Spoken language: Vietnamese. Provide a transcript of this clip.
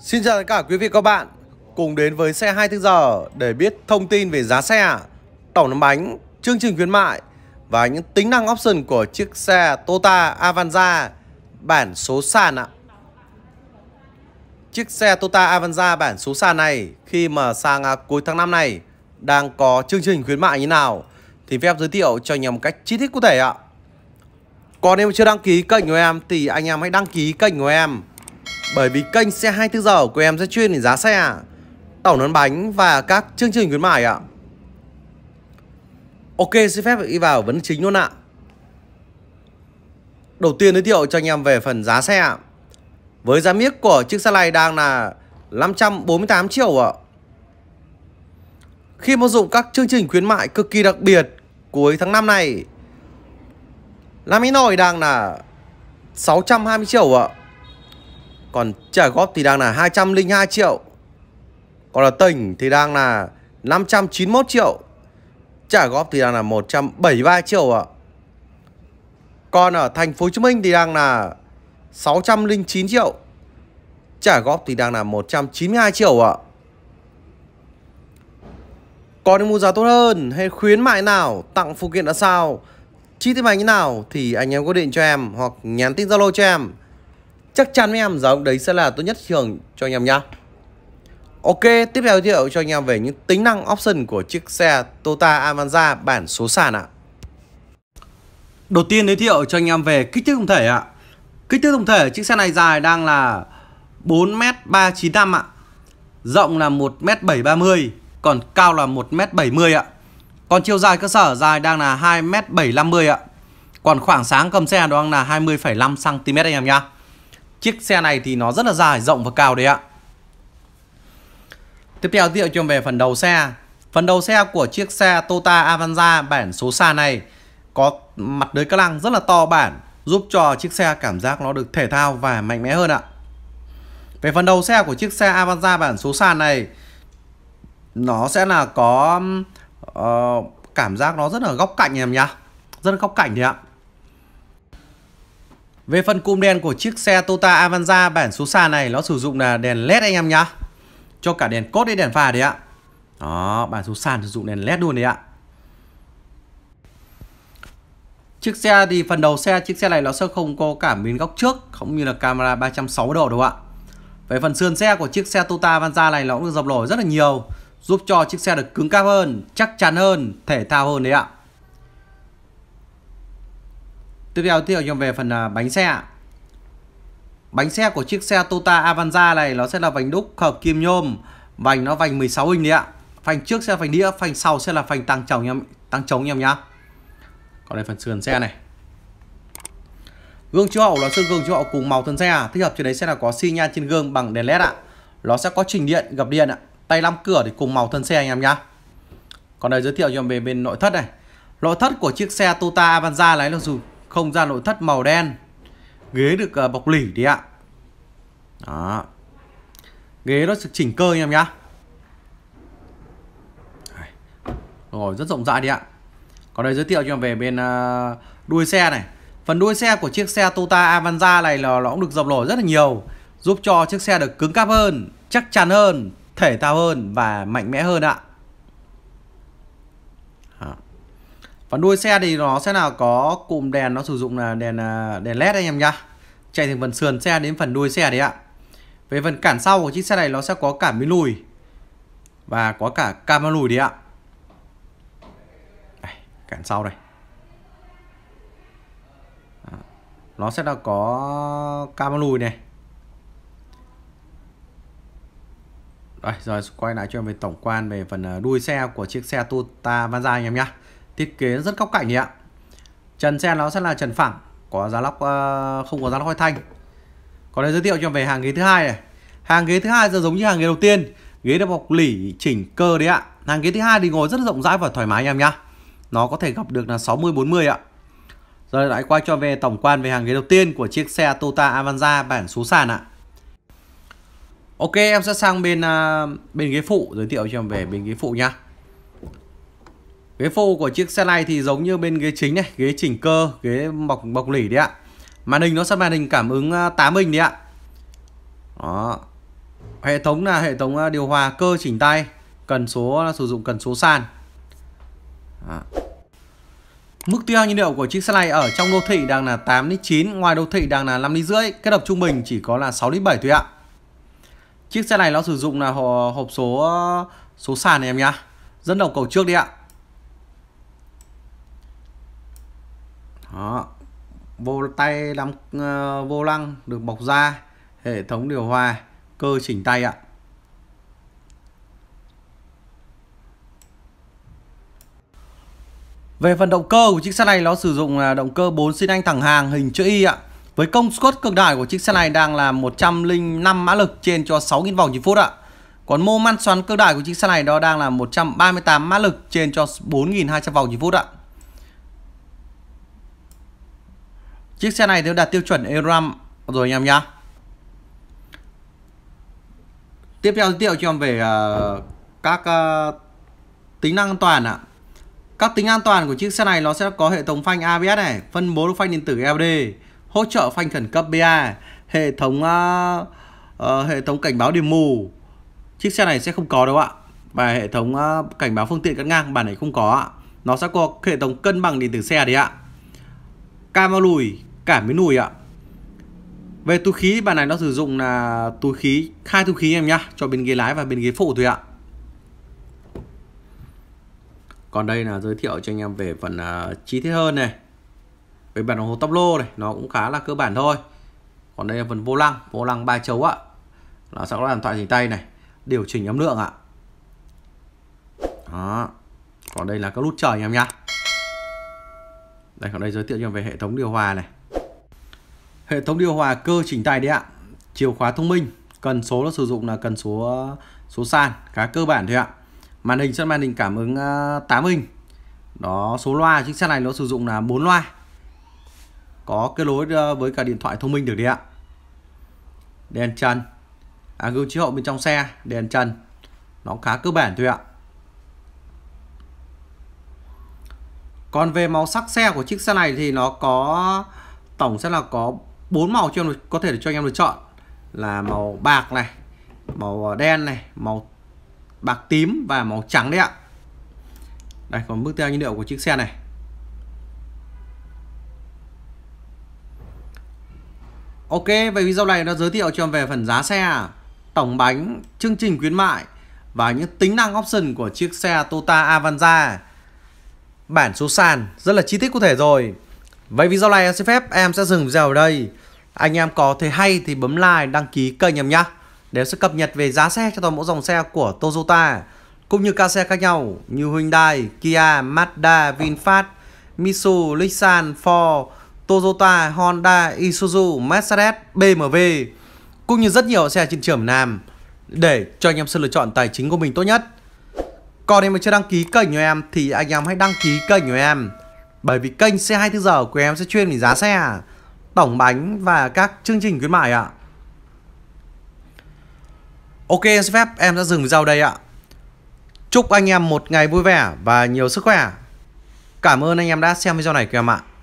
Xin chào tất cả quý vị và các bạn Cùng đến với xe tiếng giờ để biết thông tin về giá xe, tổng nắm bánh, chương trình khuyến mại và những tính năng option của chiếc xe Toyota Avanza bản số sàn ạ Chiếc xe Toyota Avanza bản số sàn này khi mà sang à, cuối tháng 5 này đang có chương trình khuyến mại như nào thì phép giới thiệu cho anh em một cách chi tiết cụ thể ạ còn em chưa đăng ký kênh của em thì anh em hãy đăng ký kênh của em bởi vì kênh xe 24 giờ của em sẽ chuyên về giá xe, tổng nón bánh và các chương trình khuyến mại ạ. Ok, xin phép đi vào vấn chính luôn ạ. Đầu tiên giới thiệu cho anh em về phần giá xe ạ. Với giá miếc của chiếc xe này đang là 548 triệu ạ. Khi mà dụng các chương trình khuyến mại cực kỳ đặc biệt cuối tháng 5 này, Laminoy đang là 620 triệu ạ. Còn trả góp thì đang là 202 triệu Còn là tỉnh thì đang là 591 triệu Trả góp thì đang là 173 triệu ạ Còn ở thành phố Hồ Chí Minh thì đang là 609 triệu Trả góp thì đang là 192 triệu ạ Còn những mua giá tốt hơn hay khuyến mại nào Tặng phụ kiện là sao Chi tiết hành như nào Thì anh em có điện cho em Hoặc nhắn tin Zalo cho em chắc chắn với em giống đấy sẽ là tốt nhất trường cho anh em nhá Ok, tiếp theo giới thiệu cho anh em về những tính năng option của chiếc xe Toyota Avanza bản số sàn ạ. Đầu tiên giới thiệu cho anh em về kích thước tổng thể ạ. Kích thước tổng thể chiếc xe này dài đang là 4m395 ạ. Rộng là 1m730, còn cao là 1m70 ạ. Còn chiều dài cơ sở dài đang là 2m750 ạ. Còn khoảng sáng cầm xe đang là 20,5 cm anh em nhá. Chiếc xe này thì nó rất là dài, rộng và cao đấy ạ. Tiếp theo giới thiệu cho về phần đầu xe. Phần đầu xe của chiếc xe Toyota Avanza bản số xa này có mặt đới ca lăng rất là to bản giúp cho chiếc xe cảm giác nó được thể thao và mạnh mẽ hơn ạ. Về phần đầu xe của chiếc xe Avanza bản số sàn này nó sẽ là có uh, cảm giác nó rất là góc cạnh em nhá. Rất là góc cạnh đấy ạ. Về phần cụm đèn của chiếc xe Toyota Avanza bản số sàn này nó sử dụng là đèn led anh em nhá. Cho cả đèn cốt đến đèn pha đấy ạ. Đó, bản số sàn sử dụng đèn led luôn đấy ạ. Chiếc xe thì phần đầu xe, chiếc xe này nó sẽ không có cả miếng góc trước cũng như là camera 360 độ đâu ạ. Về phần sườn xe của chiếc xe Toyota Avanza này nó cũng được dập nổi rất là nhiều, giúp cho chiếc xe được cứng cáp hơn, chắc chắn hơn, thể thao hơn đấy ạ. Tiếp theo tiếp theo về phần à, bánh xe Bánh xe của chiếc xe Toyota Avanza này nó sẽ là vành đúc hợp kim nhôm Vành nó vành 16 inch đấy ạ Phanh trước sẽ là phanh đĩa, phanh sau sẽ là phanh tăng trồng em tăng trống em nhá Còn đây phần sườn xe này Gương chiếu hậu là sơn gương chiếu hậu cùng màu thân xe Thích hợp trên đấy sẽ là có xi nhan trên gương bằng đèn led ạ Nó sẽ có trình điện, gập điện ạ Tay lăm cửa thì cùng màu thân xe anh em nhá Còn đây giới thiệu cho em về bên nội thất này Nội thất của chiếc xe Toyota Avanza này là dùng không gian nội thất màu đen ghế được uh, bọc lỉ đi ạ đó ghế nó được chỉnh cơ anh em nhá rồi rất rộng rãi đi ạ còn đây giới thiệu cho em về bên uh, đuôi xe này phần đuôi xe của chiếc xe Toyota Avanza này là nó cũng được dập nổi rất là nhiều giúp cho chiếc xe được cứng cáp hơn chắc chắn hơn thể thao hơn và mạnh mẽ hơn ạ còn đuôi xe thì nó sẽ là có cụm đèn nó sử dụng là đèn à, đèn led anh em nhá chạy từ phần sườn xe đến phần đuôi xe đấy ạ về phần cản sau của chiếc xe này nó sẽ có cả miếng lùi và có cả camera lùi đấy ạ đây, cản sau đây nó sẽ là có camera lùi này Rồi, rồi quay lại cho em về tổng quan về phần à, đuôi xe của chiếc xe Toyota Vanza anh em nhá thiết kế rất góc cạnh ạ trần xe nó sẽ là trần phẳng có giá lóc ờ, không có giá lóc hai thanh còn đây giới thiệu cho về hàng ghế thứ hai này hàng ghế thứ hai sẽ giống như hàng ghế đầu tiên ghế được bọc lỉ chỉnh cơ đấy ạ hàng ghế thứ hai thì ngồi rất rộng rãi và thoải mái anh em nhá nó có thể gặp được là 60 40 ạ rồi lại quay cho về tổng quan về hàng ghế đầu tiên của chiếc xe Toyota Avanza bản số sàn ạ Ok em sẽ sang bên uh, bên ghế phụ giới thiệu cho em về bên ghế phụ nhá Ghế phụ của chiếc xe này thì giống như bên ghế chính này, ghế chỉnh cơ, ghế bọc bọc lỉ đấy ạ. Màn hình nó sắp màn hình cảm ứng 8 à, inch đấy ạ. Đó. Hệ thống là hệ thống à, điều hòa cơ chỉnh tay, cần số à, sử dụng cần số sàn. Đó. Mức tiêu hao nhiên liệu của chiếc xe này ở trong đô thị đang là 8 lít 9, ngoài đô thị đang là 5 lít rưỡi, kết hợp trung bình chỉ có là 6 lít 7 thôi ạ. Chiếc xe này nó sử dụng là hộp số số sàn này em nhá. Dẫn đầu cầu trước đi ạ. đó vô tay đắm uh, ờ, vô lăng được bọc da hệ thống điều hòa cơ chỉnh tay ạ Về phần động cơ của chiếc xe này nó sử dụng là động cơ 4 xi lanh thẳng hàng hình chữ Y ạ. Với công suất cực đại của chiếc xe này đang là 105 mã lực trên cho 6.000 vòng trên phút ạ. Còn mô man xoắn cực đại của chiếc xe này đó đang là 138 mã lực trên cho 4.200 vòng trên phút ạ. Chiếc xe này đều đạt tiêu chuẩn ERAM rồi anh em nhá. Tiếp theo giới thiệu cho em về uh, các uh, tính năng an toàn ạ. Các tính an toàn của chiếc xe này nó sẽ có hệ thống phanh ABS này, phân bố phanh điện tử LD, hỗ trợ phanh khẩn cấp BA, hệ thống uh, uh, hệ thống cảnh báo điểm mù. Chiếc xe này sẽ không có đâu ạ. Và hệ thống uh, cảnh báo phương tiện cắt ngang bản này không có ạ. Nó sẽ có hệ thống cân bằng điện tử xe đấy ạ. Camera lùi, cảm với nùi ạ về túi khí bàn này nó sử dụng là túi khí hai túi khí em nhá cho bên ghế lái và bên ghế phụ thôi ạ còn đây là giới thiệu cho anh em về phần uh, chi tiết hơn này về bản đồng hồ tắp lô này nó cũng khá là cơ bản thôi còn đây là phần vô lăng vô lăng ba chấu ạ là sẽ có điện thoại chỉnh tay này điều chỉnh âm lượng ạ đó còn đây là các nút trời anh em nhá đây còn đây giới thiệu cho em về hệ thống điều hòa này Hệ thống điều hòa cơ chỉnh tay đấy ạ. Chìa khóa thông minh, cần số nó sử dụng là cần số số sàn khá cơ bản thôi ạ. Màn hình sân màn hình cảm ứng 8 à, inch. Đó, số loa chiếc xe này nó sử dụng là 4 loa. Có kết nối à, với cả điện thoại thông minh được đấy ạ. Đèn trần. À, gương chiếu hậu bên trong xe, đèn trần. Nó khá cơ bản thôi ạ. Còn về màu sắc xe của chiếc xe này thì nó có tổng sẽ là có bốn màu cho em có thể để cho anh em lựa chọn là màu bạc này màu đen này màu bạc tím và màu trắng đấy ạ đây còn bức tiêu nhiên liệu của chiếc xe này Ok, vậy video này nó giới thiệu cho em về phần giá xe, tổng bánh, chương trình khuyến mại và những tính năng option của chiếc xe Toyota Avanza. Bản số sàn rất là chi tiết cụ thể rồi. Vậy video này em xin phép em sẽ dừng video ở đây anh em có thấy hay thì bấm like đăng ký kênh em nhé. để sẽ cập nhật về giá xe cho toàn bộ dòng xe của Toyota cũng như các xe khác nhau như Hyundai, Kia, Mazda, VinFast, Mitsubishi, Nissan, Ford, Toyota, Honda, Isuzu, Mercedes, BMW cũng như rất nhiều xe trên trường Nam để cho anh em sự lựa chọn tài chính của mình tốt nhất. Còn em chưa đăng ký kênh của em thì anh em hãy đăng ký kênh của em bởi vì kênh xe 24 giờ của em sẽ chuyên về giá xe tổng bánh và các chương trình khuyến mại ạ. Ok, phép em đã dừng video đây ạ. Chúc anh em một ngày vui vẻ và nhiều sức khỏe. Cảm ơn anh em đã xem video này của em ạ.